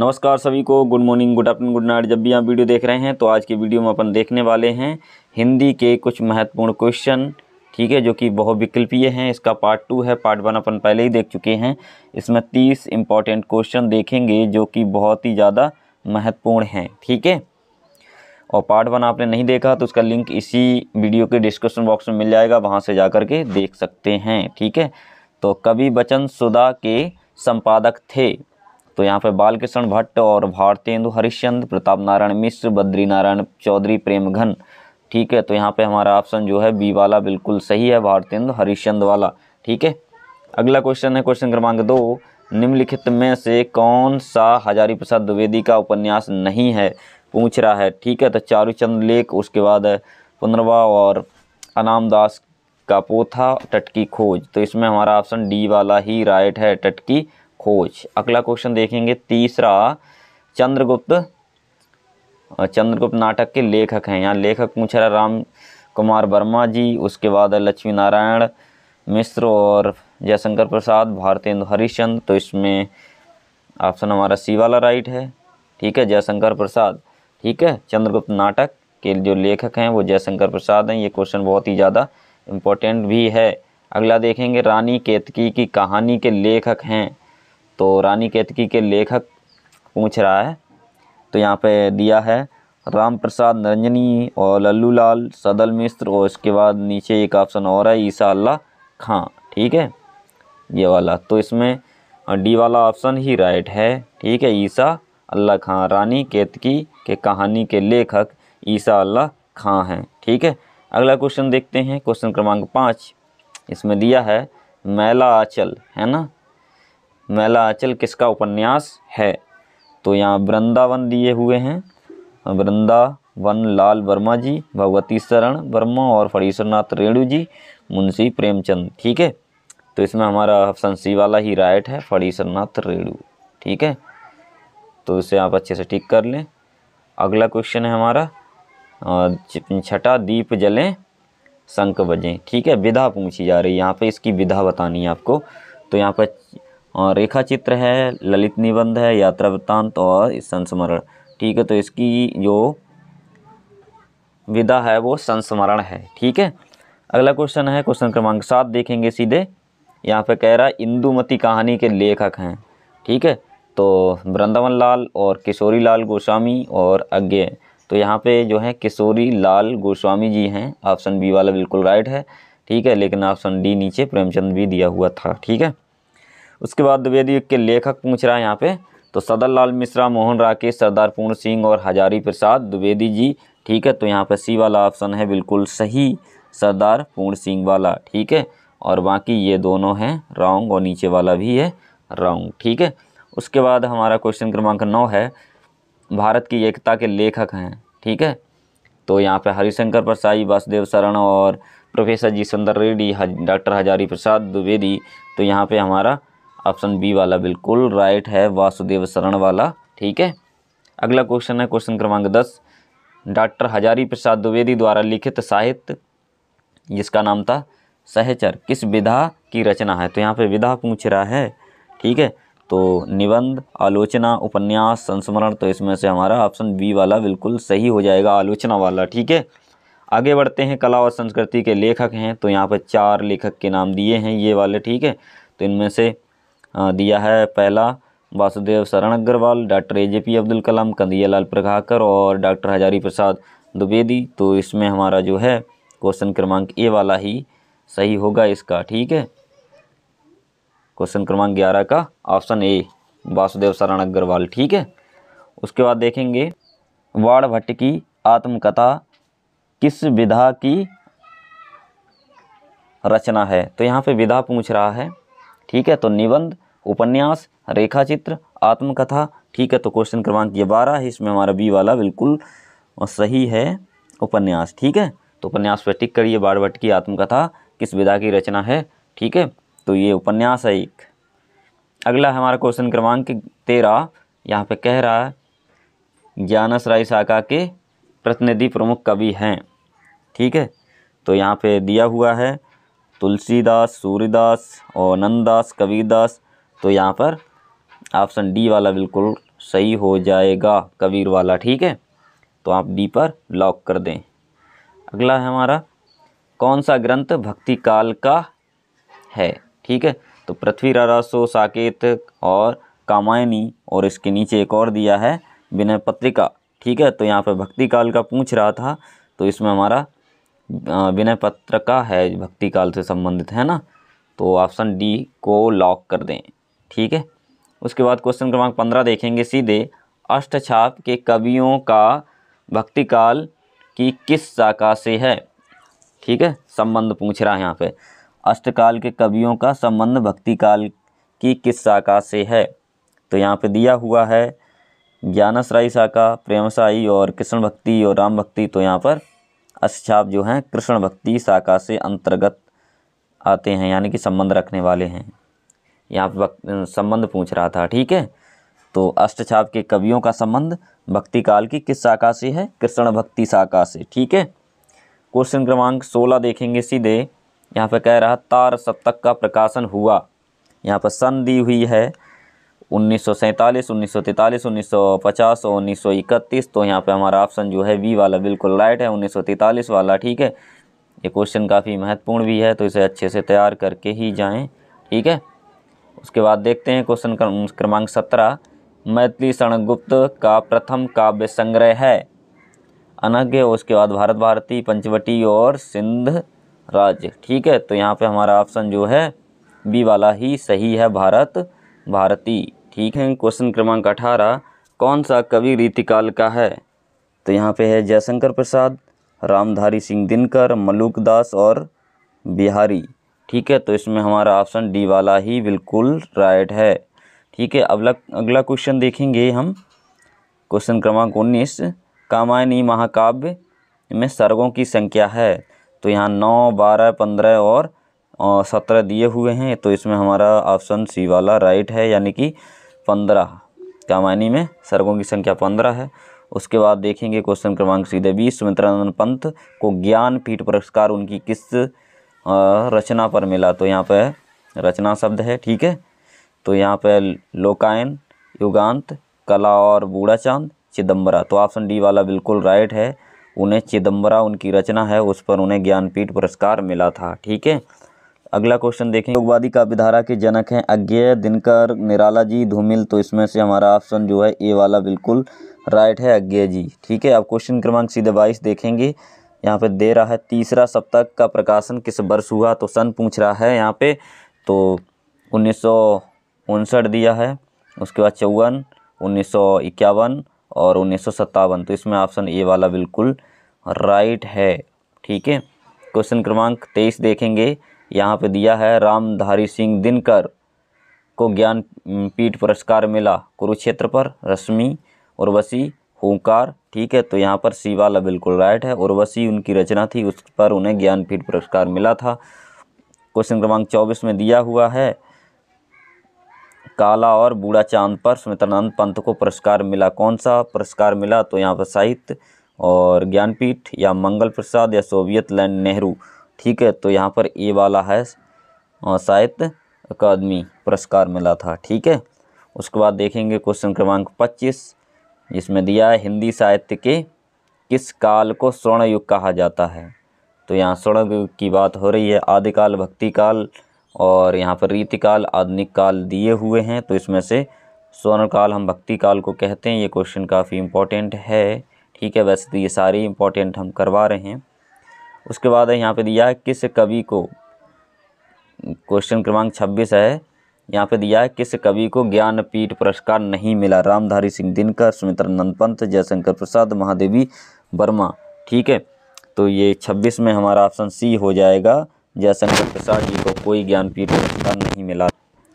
नमस्कार सभी को good morning good afternoon good night जब भी आप वीडियो देख रहे हैं तो आज के वीडियो में अपन देखने वाले हैं हिंदी के कुछ महत्वपूर्ण क्वेश्चन ठीक है जो कि बहुत विकल्पीय हैं इसका पार्ट टू है पार्ट वन अपन पहले ही देख चुके हैं इसमें तीस इंपॉर्टेंट क्वेश्चन देखेंगे जो कि बहुत ही ज़्यादा महत्वपूर्ण हैं ठीक है और पार्ट वन आपने नहीं देखा तो उसका लिंक इसी वीडियो के डिस्क्रिप्शन बॉक्स में मिल जाएगा वहाँ से जा कर के देख सकते हैं ठीक है तो कवि बचन सुधा के संपादक थे तो यहाँ पर बालकृष्ण भट्ट और भारतेंदु हरिश्चंद प्रताप नारायण मिश्र बद्री नारायण चौधरी प्रेमघन ठीक है तो यहाँ पे हमारा ऑप्शन जो है बी वाला बिल्कुल सही है भारतेंदु हरिश्चंद वाला ठीक है अगला क्वेश्चन है क्वेश्चन क्रमांक दो निम्नलिखित में से कौन सा हजारी प्रसाद द्विवेदी का उपन्यास नहीं है पूछ रहा है ठीक है तो चारूचंद लेख उसके बाद पुनर्वा और अनामदास का पोथा टटकी खोज तो इसमें हमारा ऑप्शन डी वाला ही राइट है टटकी खोज अगला क्वेश्चन देखेंगे तीसरा चंद्रगुप्त चंद्रगुप्त नाटक के लेखक हैं यहाँ लेखक पूछ रहा राम कुमार वर्मा जी उसके बाद लक्ष्मी नारायण मिश्र और जयशंकर प्रसाद भारतेंदु हरिश्चंद्र तो इसमें ऑप्शन हमारा सी वाला राइट है ठीक है जयशंकर प्रसाद ठीक है चंद्रगुप्त नाटक के जो लेखक हैं वो जयशंकर प्रसाद हैं ये क्वेश्चन बहुत ही ज़्यादा इम्पोर्टेंट भी है अगला देखेंगे रानी केतकी की कहानी के लेखक हैं तो रानी केतकी के लेखक पूछ रहा है तो यहाँ पे दिया है राम प्रसाद नरंजनी और लल्लू लाल सदल मिश्र और इसके बाद नीचे एक ऑप्शन और है ईसा अल्लाह खां ठीक है ये वाला तो इसमें डी वाला ऑप्शन ही राइट है ठीक है ईसा अल्लाह खां रानी केतकी के कहानी के लेखक ईसा अल्लाह खां हैं ठीक है अगला क्वेश्चन देखते हैं क्वेश्चन क्रमांक पाँच इसमें दिया है मैला आंचल है ना मैला आंचल किसका उपन्यास है तो यहाँ वृंदावन दिए हुए हैं वृंदावन लाल वर्मा जी भगवती शरण वर्मा और फणीश्वरनाथ रेणु जी मुंशी प्रेमचंद ठीक है तो इसमें हमारा ऑप्शन सी वाला ही राइट है फणीश्वरनाथ रेणु ठीक है तो इसे आप अच्छे से ठीक कर लें अगला क्वेश्चन है हमारा छठा दीप जलें शंख बजें ठीक है विधा पूछी जा रही है यहाँ पे इसकी विधा बतानी है आपको तो यहाँ पर और रेखा चित्र है ललित निबंध है यात्रा वृत्तांत और संस्मरण ठीक है तो इसकी जो विधा है वो संस्मरण है ठीक है अगला क्वेश्चन है क्वेश्चन क्रमांक सात देखेंगे सीधे यहाँ पे कह रहा है इंदुमती कहानी के लेखक हैं ठीक है तो वृंदावन लाल और किशोरी लाल गोस्वामी और अज्ञे तो यहाँ पे जो है किशोरी लाल गोस्वामी जी हैं ऑप्शन बी वाला बिल्कुल राइट है ठीक है लेकिन ऑप्शन डी नीचे प्रेमचंद भी दिया हुआ था ठीक है उसके बाद द्विवेदी के लेखक पूछ रहा है यहाँ पे तो सदर लाल मिश्रा मोहन राकेश सरदार पूर्ण सिंह और हजारी प्रसाद द्विवेदी जी ठीक है तो यहाँ पर सी वाला ऑप्शन है बिल्कुल सही सरदार पूर्ण सिंह वाला ठीक है और बाकी ये दोनों हैं रॉन्ग और नीचे वाला भी है रॉन्ग ठीक है उसके बाद हमारा क्वेश्चन क्रमांक नौ है भारत की एकता के लेखक हैं ठीक है तो यहाँ पे हरिशंकर प्रसाई वासुदेव शरण और professor G Sundar Reddy doctor Hazari Prasad Dwivedi तो यहाँ पे हमारा ऑप्शन बी वाला बिल्कुल राइट है वासुदेव शरण वाला ठीक है अगला क्वेश्चन है क्वेश्चन क्रमांक दस डॉक्टर हजारी प्रसाद द्विवेदी द्वारा लिखित साहित्य जिसका नाम था सहचर किस विधा की रचना है तो यहाँ पे विधा पूछ रहा है ठीक है तो निबंध आलोचना उपन्यास संस्मरण तो इसमें से हमारा ऑप्शन बी वाला बिल्कुल सही हो जाएगा आलोचना वाला ठीक है आगे बढ़ते हैं कला और संस्कृति के लेखक हैं तो यहाँ पर चार लेखक के नाम दिए हैं ये वाले ठीक है तो इनमें से दिया है पहला Vasudev Sharan Agrawal doctor A J P Abdul Kalam Lal Prabhakar और डॉक्टर हजारी प्रसाद द्विवेदी तो इसमें हमारा जो है क्वेश्चन क्रमांक ए वाला ही सही होगा इसका ठीक है क्वेश्चन क्रमांक ग्यारह का ऑप्शन ए वासुदेव शरण अग्रवाल ठीक है उसके बाद देखेंगे वाड़ भट्ट की आत्मकथा किस विधा की रचना है तो यहाँ पे विधा पूछ रहा है ठीक है तो निबंध उपन्यास रेखाचित्र आत्मकथा ठीक है तो क्वेश्चन क्रमांक ये बारह है इसमें हमारा बी वाला बिल्कुल सही है उपन्यास ठीक है तो उपन्यास पर टिक करिए भट्ट की आत्मकथा किस विधा की रचना है ठीक है तो ये उपन्यास है एक अगला हमारा क्वेश्चन क्रमांक तेरह यहाँ पे कह रहा है ज्ञानस राय शाखा के प्रतिनिधि प्रमुख कवि हैं ठीक है तो यहाँ पे दिया हुआ है तुलसीदास सूर्यदास और नंददास कबीरदास तो यहाँ पर ऑप्शन डी वाला बिल्कुल सही हो जाएगा कबीर वाला ठीक है तो आप डी पर लॉक कर दें अगला है हमारा कौन सा ग्रंथ भक्ति काल का है ठीक है तो पृथ्वी रासो साकेत और कामायनी और इसके नीचे एक और दिया है विनय पत्रिका ठीक है तो यहाँ पर भक्ति काल का पूछ रहा था तो इसमें हमारा विनय पत्रिका है भक्ति काल से संबंधित है ना तो ऑप्शन डी को लॉक कर दें ठीक है उसके बाद क्वेश्चन क्रमांक पंद्रह देखेंगे सीधे अष्टछाप के कवियों का भक्तिकाल की किस शाखा से है ठीक है संबंध पूछ रहा है यहाँ पे अष्टकाल के कवियों का संबंध भक्तिकाल की किस शाखा से है तो यहाँ पे दिया हुआ है ज्ञानसराई शाखा प्रेमसाई और कृष्ण भक्ति और राम भक्ति तो यहाँ पर अष्टछाप जो हैं कृष्ण भक्ति शाखा से अंतर्गत आते हैं यानी कि संबंध रखने वाले हैं यहाँ पर संबंध पूछ रहा था ठीक है तो अष्टछाप के कवियों का संबंध भक्ति काल की किस शाखा से है कृष्ण भक्ति शाखा से ठीक है क्वेश्चन क्रमांक सोलह देखेंगे सीधे यहाँ पर कह रहा तार सप्तक का प्रकाशन हुआ यहाँ पर सन दी हुई है उन्नीस सौ सैंतालीस उन्नीस सौ तैंतालीस उन्नीस सौ पचास और उन्नीस सौ इकतीस तो यहाँ पे हमारा ऑप्शन जो है वी वाला बिल्कुल राइट है उन्नीस सौ तैंतालीस वाला ठीक है ये क्वेश्चन काफ़ी महत्वपूर्ण भी है तो इसे अच्छे से तैयार करके ही जाएं ठीक है उसके बाद देखते हैं क्वेश्चन क्रमांक सत्रह मैथिली शरणगुप्त का प्रथम काव्य संग्रह है अनज्ञ उसके बाद भारत भारती पंचवटी और सिंध राज्य ठीक है तो यहाँ पे हमारा ऑप्शन जो है बी वाला ही सही है भारत भारती ठीक है क्वेश्चन क्रमांक अठारह कौन सा कवि रीतिकाल का है तो यहाँ पे है जयशंकर प्रसाद रामधारी सिंह दिनकर मलुकदास दास और बिहारी ठीक है तो इसमें हमारा ऑप्शन डी वाला ही बिल्कुल राइट है ठीक है अगला अगला क्वेश्चन देखेंगे हम क्वेश्चन क्रमांक उन्नीस कामायनी महाकाव्य में सर्गों की संख्या है तो यहाँ नौ बारह पंद्रह और सत्रह दिए हुए हैं तो इसमें हमारा ऑप्शन सी वाला राइट है यानी कि पंद्रह कामायनी में सर्गों की संख्या पंद्रह है उसके बाद देखेंगे क्वेश्चन क्रमांक सीधे बीस सुमित्रानंद पंत को ज्ञान पीठ पुरस्कार उनकी किस रचना पर मिला तो यहाँ पे रचना शब्द है ठीक है तो यहाँ पे लोकायन युगांत कला और बूढ़ा चांद चिदम्बरा तो ऑप्शन डी वाला बिल्कुल राइट है उन्हें चिदम्बरा उनकी रचना है उस पर उन्हें ज्ञानपीठ पुरस्कार मिला था ठीक है अगला क्वेश्चन देखें योगवादी काव्यधारा के जनक हैं अज्ञे दिनकर निराला जी धूमिल तो इसमें से हमारा ऑप्शन जो है ए वाला बिल्कुल राइट है अज्ञे जी ठीक है अब क्वेश्चन क्रमांक सीधे बाईस देखेंगे यहाँ पे दे रहा है तीसरा सप्तक का प्रकाशन किस वर्ष हुआ तो सन पूछ रहा है यहाँ पे तो उन्नीस दिया है उसके बाद चौवन उन्नीस और उन्नीस तो इसमें ऑप्शन ए वाला बिल्कुल राइट है ठीक है क्वेश्चन क्रमांक तेईस देखेंगे यहाँ पे दिया है रामधारी सिंह दिनकर को ज्ञान पीठ पुरस्कार मिला कुरुक्षेत्र पर रश्मि उर्वशी हुकार ठीक है तो यहाँ पर सी वाला बिल्कुल राइट है उर्वशी उनकी रचना थी उस पर उन्हें ज्ञानपीठ पुरस्कार मिला था क्वेश्चन क्रमांक चौबीस में दिया हुआ है काला और बूढ़ा चांद पर सुमित्रानंद पंत को पुरस्कार मिला कौन सा पुरस्कार मिला तो यहाँ पर साहित्य और ज्ञानपीठ या मंगल प्रसाद या सोवियत लैंड नेहरू ठीक है तो यहाँ पर ए वाला है साहित्य अकादमी पुरस्कार मिला था ठीक है उसके बाद देखेंगे क्वेश्चन क्रमांक पच्चीस इसमें दिया है हिंदी साहित्य के किस काल को स्वर्ण युग कहा जाता है तो यहाँ स्वर्ण युग की बात हो रही है आदिकाल भक्ति काल और यहाँ पर रीतिकाल आधुनिक काल दिए हुए हैं तो इसमें से स्वर्ण काल हम भक्ति काल को कहते हैं ये क्वेश्चन काफ़ी इम्पोर्टेंट है ठीक है वैसे तो ये सारी इम्पोर्टेंट हम करवा रहे हैं उसके बाद यहाँ पर दिया है किस कवि को क्वेश्चन क्रमांक छब्बीस है यहाँ पे दिया है किस कवि को ज्ञानपीठ पुरस्कार नहीं मिला रामधारी सिंह दिनकर नंद पंत जयशंकर प्रसाद महादेवी वर्मा ठीक है तो ये छब्बीस में हमारा ऑप्शन सी हो जाएगा जयशंकर प्रसाद जी को कोई ज्ञानपीठ पुरस्कार नहीं मिला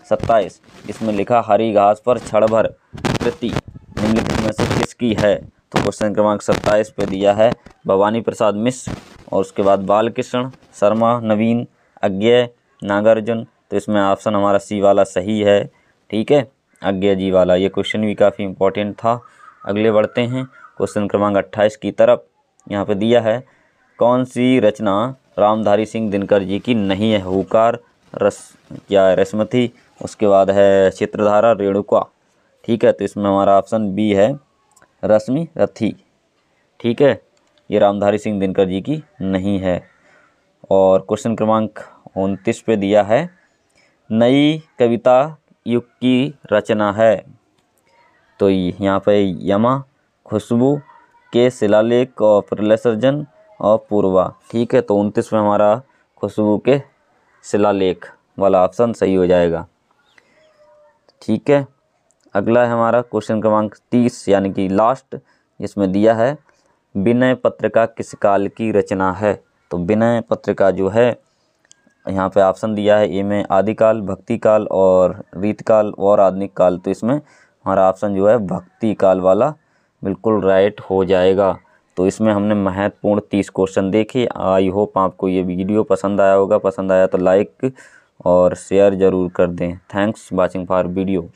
सत्ताईस इसमें लिखा हरी घास पर छड़भर कृति निम्नलिखित में से किसकी है तो क्वेश्चन क्रमांक सत्ताईस पे दिया है भवानी प्रसाद मिश्र और उसके बाद बालकृष्ण शर्मा नवीन अज्ञय नागार्जुन तो इसमें ऑप्शन हमारा सी वाला सही है ठीक है अज्ञा जी वाला ये क्वेश्चन भी काफ़ी इंपॉर्टेंट था अगले बढ़ते हैं क्वेश्चन क्रमांक अट्ठाईस की तरफ यहाँ पे दिया है कौन सी रचना रामधारी सिंह दिनकर जी की नहीं है हुकार रस क्या है रसमती उसके बाद है चित्रधारा रेणुका ठीक है तो इसमें हमारा ऑप्शन बी है रश्मि रथी ठीक है ये रामधारी सिंह दिनकर जी की नहीं है और क्वेश्चन क्रमांक उनतीस पे दिया है नई कविता युग की रचना है तो यहाँ पर यमा खुशबू के शिलालेख और प्रलसर्जन और पूर्वा ठीक है तो उनतीस में हमारा खुशबू के शिलालेख वाला ऑप्शन सही हो जाएगा ठीक है अगला है हमारा क्वेश्चन क्रमांक तीस यानी कि लास्ट इसमें दिया है विनय पत्रिका किस काल की रचना है तो विनय पत्रिका जो है यहाँ पे ऑप्शन दिया है ए में आदिकाल भक्ति काल और रीत काल और आधुनिक काल तो इसमें हमारा ऑप्शन जो है भक्ति काल वाला बिल्कुल राइट हो जाएगा तो इसमें हमने महत्वपूर्ण तीस क्वेश्चन देखे आई होप आपको ये वीडियो पसंद आया होगा पसंद आया तो लाइक और शेयर ज़रूर कर दें थैंक्स वॉचिंग फॉर वीडियो